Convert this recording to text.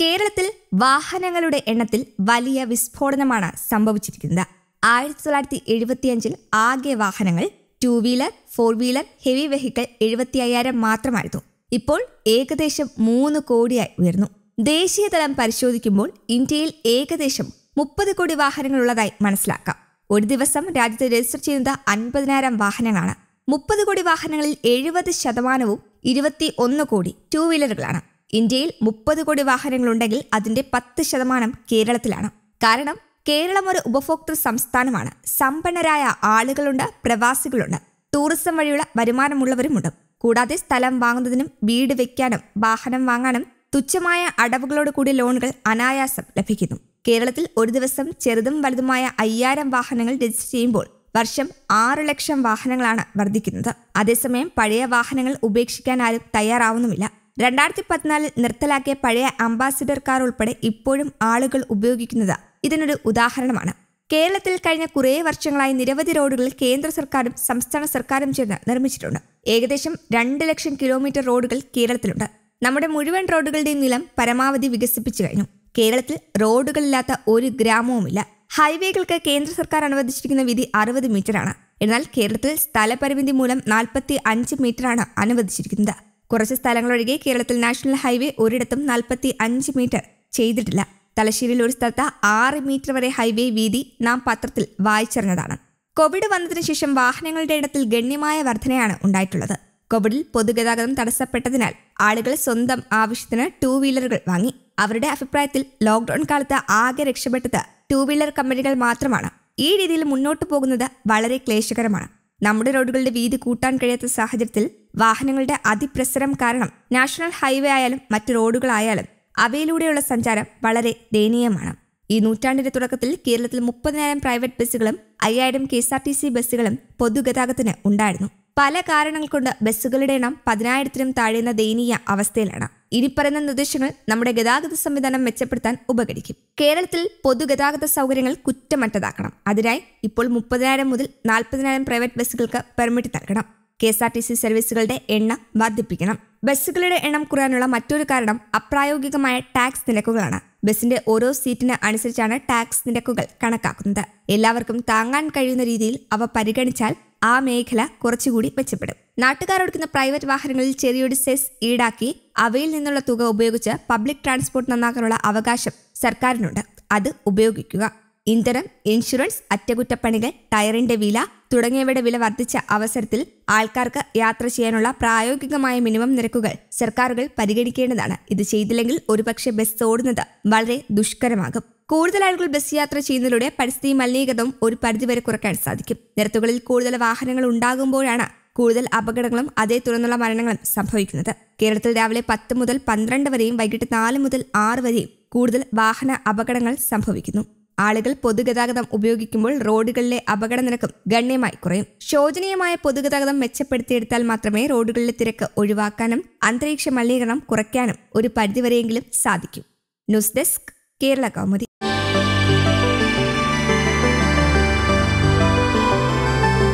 കേരളത്തിൽ വാഹനങ്ങളുടെ എണ്ണത്തിൽ വലിയ വിസ്ഫോടനമാണ് സംഭവിച്ചിരിക്കുന്നത് ആയിരത്തി തൊള്ളായിരത്തി എഴുപത്തിയഞ്ചിൽ ആകെ വാഹനങ്ങൾ two wheeler four wheeler heavy vehicle എഴുപത്തി അയ്യായിരം മാത്രമായിരുന്നു ഇപ്പോൾ ഏകദേശം മൂന്ന് കോടിയായി ഉയർന്നു ദേശീയതലം പരിശോധിക്കുമ്പോൾ ഇന്ത്യയിൽ ഏകദേശം മുപ്പത് കോടി വാഹനങ്ങളുള്ളതായി മനസ്സിലാക്കാം ഒരു ദിവസം രാജ്യത്ത് രജിസ്റ്റർ ചെയ്യുന്നത് അൻപതിനായിരം വാഹനങ്ങളാണ് മുപ്പത് കോടി വാഹനങ്ങളിൽ എഴുപത് ശതമാനവും ഇരുപത്തി ഒന്ന് കോടി ടു വീലറുകളാണ് ഇന്ത്യയിൽ മുപ്പത് കോടി വാഹനങ്ങളുണ്ടെങ്കിൽ അതിന്റെ പത്ത് ശതമാനം കേരളത്തിലാണ് കാരണം കേരളം ഒരു ഉപഭോക്തൃ സംസ്ഥാനമാണ് സമ്പന്നരായ ആളുകളുണ്ട് പ്രവാസികളുണ്ട് ടൂറിസം വഴിയുള്ള വരുമാനമുള്ളവരുമുണ്ട് കൂടാതെ സ്ഥലം വാങ്ങുന്നതിനും വീട് വെക്കാനും വാഹനം വാങ്ങാനും തുച്ഛമായ അടവുകളോട് കൂടി ലോണുകൾ അനായാസം ലഭിക്കുന്നു കേരളത്തിൽ ഒരു ദിവസം ചെറുതും വലുതുമായ അയ്യായിരം വാഹനങ്ങൾ രജിസ്റ്റർ ചെയ്യുമ്പോൾ വർഷം ആറ് ലക്ഷം വാഹനങ്ങളാണ് വർദ്ധിക്കുന്നത് അതേസമയം പഴയ വാഹനങ്ങൾ ഉപേക്ഷിക്കാൻ ആരും തയ്യാറാവുന്നുമില്ല രണ്ടായിരത്തി പതിനാലിൽ നിർത്തലാക്കിയ പഴയ അംബാസിഡർ കാർ ഉൾപ്പെടെ ഇപ്പോഴും ആളുകൾ ഉപയോഗിക്കുന്നത് ഇതിനൊരു ഉദാഹരണമാണ് കേരളത്തിൽ കഴിഞ്ഞ കുറേ വർഷങ്ങളായി നിരവധി റോഡുകൾ കേന്ദ്ര സർക്കാരും സംസ്ഥാന സർക്കാരും ചേർന്ന് നിർമ്മിച്ചിട്ടുണ്ട് ഏകദേശം രണ്ട് ലക്ഷം കിലോമീറ്റർ റോഡുകൾ കേരളത്തിലുണ്ട് നമ്മുടെ മുഴുവൻ റോഡുകളുടെയും നീളം പരമാവധി വികസിപ്പിച്ചു കഴിഞ്ഞു കേരളത്തിൽ റോഡുകളില്ലാത്ത ഒരു ഗ്രാമവുമില്ല ഹൈവേകൾക്ക് കേന്ദ്ര സർക്കാർ അനുവദിച്ചിരിക്കുന്ന വിധി അറുപത് മീറ്ററാണ് എന്നാൽ കേരളത്തിൽ സ്ഥലപരിമിതി മൂലം നാൽപ്പത്തി അഞ്ച് മീറ്ററാണ് അനുവദിച്ചിരിക്കുന്നത് കുറച്ച് സ്ഥലങ്ങളൊഴികെ കേരളത്തിൽ നാഷണൽ ഹൈവേ ഒരിടത്തും നാൽപ്പത്തി അഞ്ച് മീറ്റർ ചെയ്തിട്ടില്ല തലശ്ശേരിയിൽ ഒരു സ്ഥലത്ത് ആറ് മീറ്റർ വരെ ഹൈവേ വീതി നാം പത്രത്തിൽ വായിച്ചറിഞ്ഞതാണ് കോവിഡ് വന്നതിന് ശേഷം വാഹനങ്ങളുടെ ഇടത്തിൽ ഗണ്യമായ വർധനയാണ് ഉണ്ടായിട്ടുള്ളത് കോവിഡിൽ പൊതുഗതാഗതം തടസ്സപ്പെട്ടതിനാൽ ആളുകൾ സ്വന്തം ആവശ്യത്തിന് ടൂ വീലറുകൾ വാങ്ങി അവരുടെ അഭിപ്രായത്തിൽ ലോക്ക്ഡൌൺ കാലത്ത് ആകെ രക്ഷപ്പെട്ടത് ടൂ വീലർ കമ്പനികൾ മാത്രമാണ് ഈ രീതിയിൽ മുന്നോട്ടു പോകുന്നത് വളരെ ക്ലേശകരമാണ് നമ്മുടെ റോഡുകളുടെ വീതി കൂട്ടാൻ കഴിയാത്ത സാഹചര്യത്തിൽ വാഹനങ്ങളുടെ അതിപ്രസരം കാരണം നാഷണൽ ഹൈവേ ആയാലും മറ്റ് റോഡുകളായാലും അവയിലൂടെയുള്ള സഞ്ചാരം വളരെ ദയനീയമാണ് ഈ നൂറ്റാണ്ടിന്റെ തുടക്കത്തിൽ കേരളത്തിൽ മുപ്പതിനായിരം പ്രൈവറ്റ് ബസ്സുകളും അയ്യായിരം K S R T C ബസ്സുകളും പൊതുഗതാഗതത്തിന് ഉണ്ടായിരുന്നു പല കാരണങ്ങൾ കൊണ്ട് ബസ്സുകളുടെ എണ്ണം പതിനായിരത്തിനും താഴെയുന്ന ദയനീയ അവസ്ഥയിലാണ് ഇനി പറയുന്ന നിർദ്ദേശങ്ങൾ നമ്മുടെ ഗതാഗത സംവിധാനം മെച്ചപ്പെടുത്താൻ ഉപകരിക്കും കേരളത്തിൽ പൊതുഗതാഗത സൗകര്യങ്ങൾ കുറ്റമറ്റതാക്കണം അതിനായി ഇപ്പോൾ മുപ്പതിനായിരം മുതൽ നാൽപ്പതിനായിരം പ്രൈവറ്റ് ബസ്സുകൾക്ക് പെർമിറ്റ് നൽകണം K S R T C സർവീസുകളുടെ എണ്ണം വർദ്ധിപ്പിക്കണം ബസ്സുകളുടെ എണ്ണം കുറയാനുള്ള മറ്റൊരു കാരണം അപ്രായോഗികമായ ടാക്സ് നിരക്കുകളാണ് ബസിന്റെ ഓരോ സീറ്റിന് അനുസരിച്ചാണ് ടാക്സ് നിരക്കുകൾ കണക്കാക്കുന്നത് എല്ലാവർക്കും താങ്ങാൻ കഴിയുന്ന രീതിയിൽ അവ പരിഗണിച്ചാൽ ആ മേഖല കുറച്ചുകൂടി മെച്ചപ്പെടും നാട്ടുകാർ ഓടിക്കുന്ന പ്രൈവറ്റ് വാഹനങ്ങളിൽ ചെറിയൊരു സെസ് ഈടാക്കി അവയിൽ നിന്നുള്ള തുക ഉപയോഗിച്ച് പബ്ലിക് ട്രാൻസ്പോർട്ട് നന്നാക്കാനുള്ള അവകാശം സർക്കാരിനുണ്ട് അത് ഉപയോഗിക്കുക ഇന്ധനം ഇൻഷുറൻസ് അറ്റകുറ്റപ്പണികൾ ടയറിന്റെ വില തുടങ്ങിയവയുടെ വില വർദ്ധിച്ച അവസരത്തിൽ ആൾക്കാർക്ക് യാത്ര ചെയ്യാനുള്ള പ്രായോഗികമായ മിനിമം നിരക്കുകൾ സർക്കാരുകൾ പരിഗണിക്കേണ്ടതാണ് ഇത് ചെയ്തില്ലെങ്കിൽ ഒരുപക്ഷെ ബസ് ഓടുന്നത് വളരെ ദുഷ്കരമാകും കൂടുതൽ ആളുകൾ ബസ് യാത്ര ചെയ്യുന്നതിലൂടെ പരിസ്ഥിതി മലിനീകരണവും ഒരു പരിധിവരെ കുറയ്ക്കാൻ സാധിക്കും നിരത്തുകളിൽ കൂടുതൽ വാഹനങ്ങൾ ഉണ്ടാകുമ്പോഴാണ് കൂടുതൽ അപകടങ്ങളും അതേ തുടർന്നുള്ള മരണങ്ങളും സംഭവിക്കുന്നത് കേരളത്തിൽ രാവിലെ പത്ത് മുതൽ പന്ത്രണ്ട് വരെയും വൈകിട്ട് നാല് മുതൽ ആറ് വരെയും കൂടുതൽ വാഹന അപകടങ്ങൾ സംഭവിക്കുന്നു ആളുകൾ പൊതുഗതാഗതം ഉപയോഗിക്കുമ്പോൾ റോഡുകളിലെ അപകട നിരക്കും ഗണ്യമായി കുറയും ശോചനീയമായ പൊതുഗതാഗതം മെച്ചപ്പെടുത്തിയെടുത്താൽ മാത്രമേ റോഡുകളിലെ തിരക്ക് ഒഴിവാക്കാനും അന്തരീക്ഷ മലിനീകരണം കുറയ്ക്കാനും ഒരു പരിധിവരെയെങ്കിലും സാധിക്കൂ ന്യൂസ് ഡെസ്ക് കേരള കൗമുദി